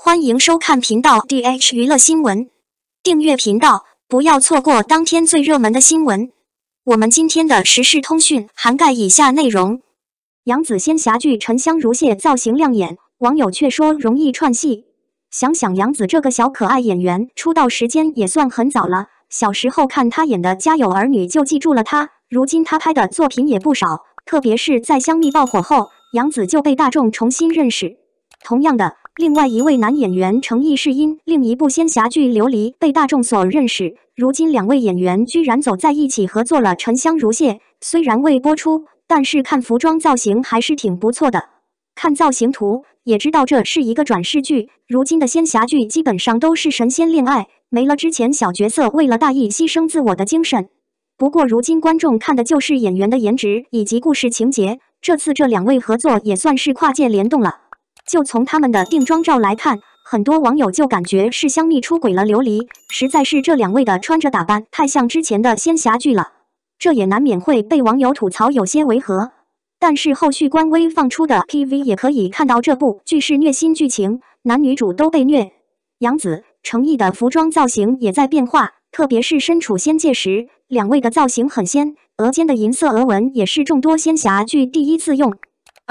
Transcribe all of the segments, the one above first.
欢迎收看频道 DH 娱乐新闻，订阅频道不要错过当天最热门的新闻。我们今天的时事通讯涵盖以下内容：杨紫仙侠剧《沉香如屑》造型亮眼，网友却说容易串戏。想想杨紫这个小可爱演员，出道时间也算很早了。小时候看她演的《家有儿女》就记住了她，如今她拍的作品也不少，特别是在《香蜜》爆火后，杨紫就被大众重新认识。同样的。另外一位男演员成毅是因另一部仙侠剧《琉璃》被大众所认识。如今两位演员居然走在一起合作了《沉香如屑》，虽然未播出，但是看服装造型还是挺不错的。看造型图也知道这是一个转世剧。如今的仙侠剧基本上都是神仙恋爱，没了之前小角色为了大义牺牲自我的精神。不过如今观众看的就是演员的颜值以及故事情节。这次这两位合作也算是跨界联动了。就从他们的定妆照来看，很多网友就感觉是香蜜出轨了琉璃，实在是这两位的穿着打扮太像之前的仙侠剧了，这也难免会被网友吐槽有些违和。但是后续官微放出的 PV 也可以看到，这部剧是虐心剧情，男女主都被虐。杨紫、成毅的服装造型也在变化，特别是身处仙界时，两位的造型很仙，额间的银色额纹也是众多仙侠剧第一次用。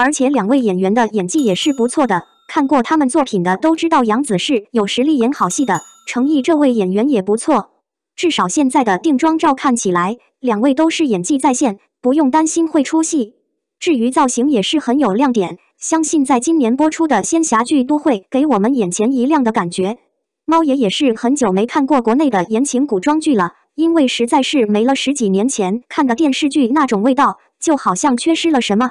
而且两位演员的演技也是不错的，看过他们作品的都知道，杨紫是有实力演好戏的，成毅这位演员也不错，至少现在的定妆照看起来，两位都是演技在线，不用担心会出戏。至于造型也是很有亮点，相信在今年播出的仙侠剧都会给我们眼前一亮的感觉。猫爷也是很久没看过国内的言情古装剧了，因为实在是没了十几年前看的电视剧那种味道，就好像缺失了什么。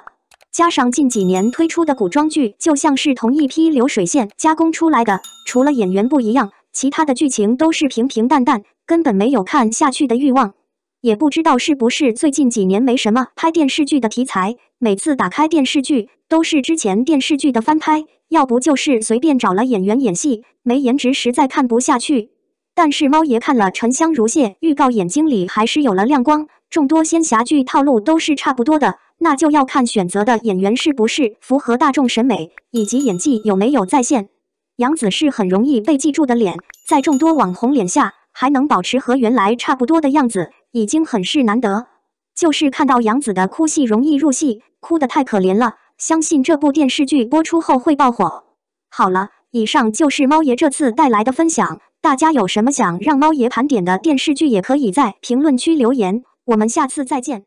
加上近几年推出的古装剧，就像是同一批流水线加工出来的，除了演员不一样，其他的剧情都是平平淡淡，根本没有看下去的欲望。也不知道是不是最近几年没什么拍电视剧的题材，每次打开电视剧都是之前电视剧的翻拍，要不就是随便找了演员演戏，没颜值实在看不下去。但是猫爷看了《沉香如屑》预告，眼睛里还是有了亮光。众多仙侠剧套路都是差不多的。那就要看选择的演员是不是符合大众审美，以及演技有没有在线。杨紫是很容易被记住的脸，在众多网红脸下还能保持和原来差不多的样子，已经很是难得。就是看到杨紫的哭戏容易入戏，哭得太可怜了。相信这部电视剧播出后会爆火。好了，以上就是猫爷这次带来的分享。大家有什么想让猫爷盘点的电视剧，也可以在评论区留言。我们下次再见。